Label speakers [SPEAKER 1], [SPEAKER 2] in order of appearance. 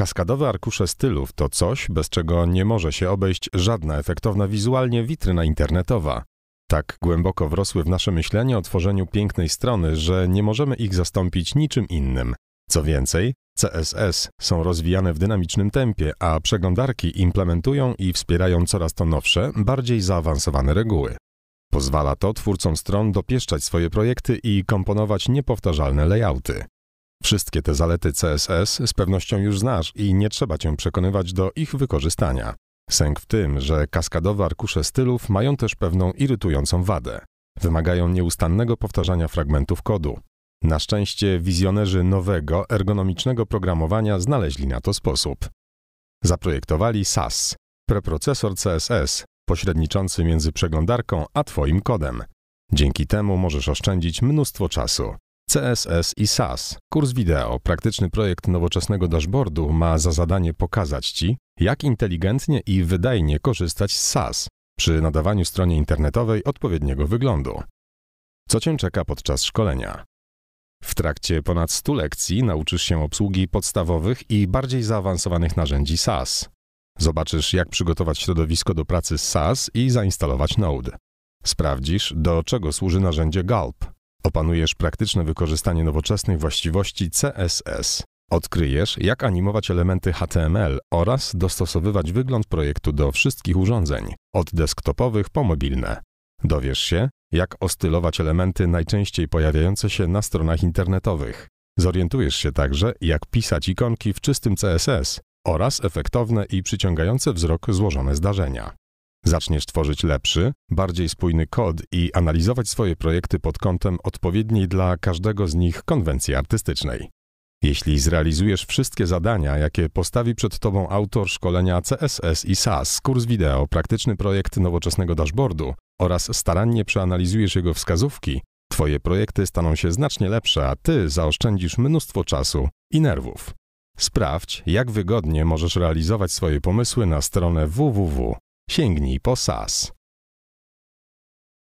[SPEAKER 1] Kaskadowe arkusze stylów to coś, bez czego nie może się obejść żadna efektowna wizualnie witryna internetowa. Tak głęboko wrosły w nasze myślenie o tworzeniu pięknej strony, że nie możemy ich zastąpić niczym innym. Co więcej, CSS są rozwijane w dynamicznym tempie, a przeglądarki implementują i wspierają coraz to nowsze, bardziej zaawansowane reguły. Pozwala to twórcom stron dopieszczać swoje projekty i komponować niepowtarzalne layouty. Wszystkie te zalety CSS z pewnością już znasz i nie trzeba cię przekonywać do ich wykorzystania. Sęk w tym, że kaskadowe arkusze stylów mają też pewną irytującą wadę. Wymagają nieustannego powtarzania fragmentów kodu. Na szczęście wizjonerzy nowego, ergonomicznego programowania znaleźli na to sposób. Zaprojektowali SAS, preprocesor CSS, pośredniczący między przeglądarką a Twoim kodem. Dzięki temu możesz oszczędzić mnóstwo czasu. CSS i SaaS. Kurs wideo, praktyczny projekt nowoczesnego dashboardu, ma za zadanie pokazać Ci, jak inteligentnie i wydajnie korzystać z SaaS przy nadawaniu stronie internetowej odpowiedniego wyglądu. Co Cię czeka podczas szkolenia? W trakcie ponad 100 lekcji nauczysz się obsługi podstawowych i bardziej zaawansowanych narzędzi SaaS. Zobaczysz, jak przygotować środowisko do pracy z SaaS i zainstalować Node. Sprawdzisz, do czego służy narzędzie Gulp, Opanujesz praktyczne wykorzystanie nowoczesnych właściwości CSS. Odkryjesz, jak animować elementy HTML oraz dostosowywać wygląd projektu do wszystkich urządzeń, od desktopowych po mobilne. Dowiesz się, jak ostylować elementy najczęściej pojawiające się na stronach internetowych. Zorientujesz się także, jak pisać ikonki w czystym CSS oraz efektowne i przyciągające wzrok złożone zdarzenia. Zaczniesz tworzyć lepszy, bardziej spójny kod i analizować swoje projekty pod kątem odpowiedniej dla każdego z nich konwencji artystycznej. Jeśli zrealizujesz wszystkie zadania, jakie postawi przed Tobą autor szkolenia CSS i SAS, kurs wideo, praktyczny projekt nowoczesnego dashboardu oraz starannie przeanalizujesz jego wskazówki, Twoje projekty staną się znacznie lepsze, a Ty zaoszczędzisz mnóstwo czasu i nerwów. Sprawdź, jak wygodnie możesz realizować swoje pomysły na stronę www sięgnij po SAS.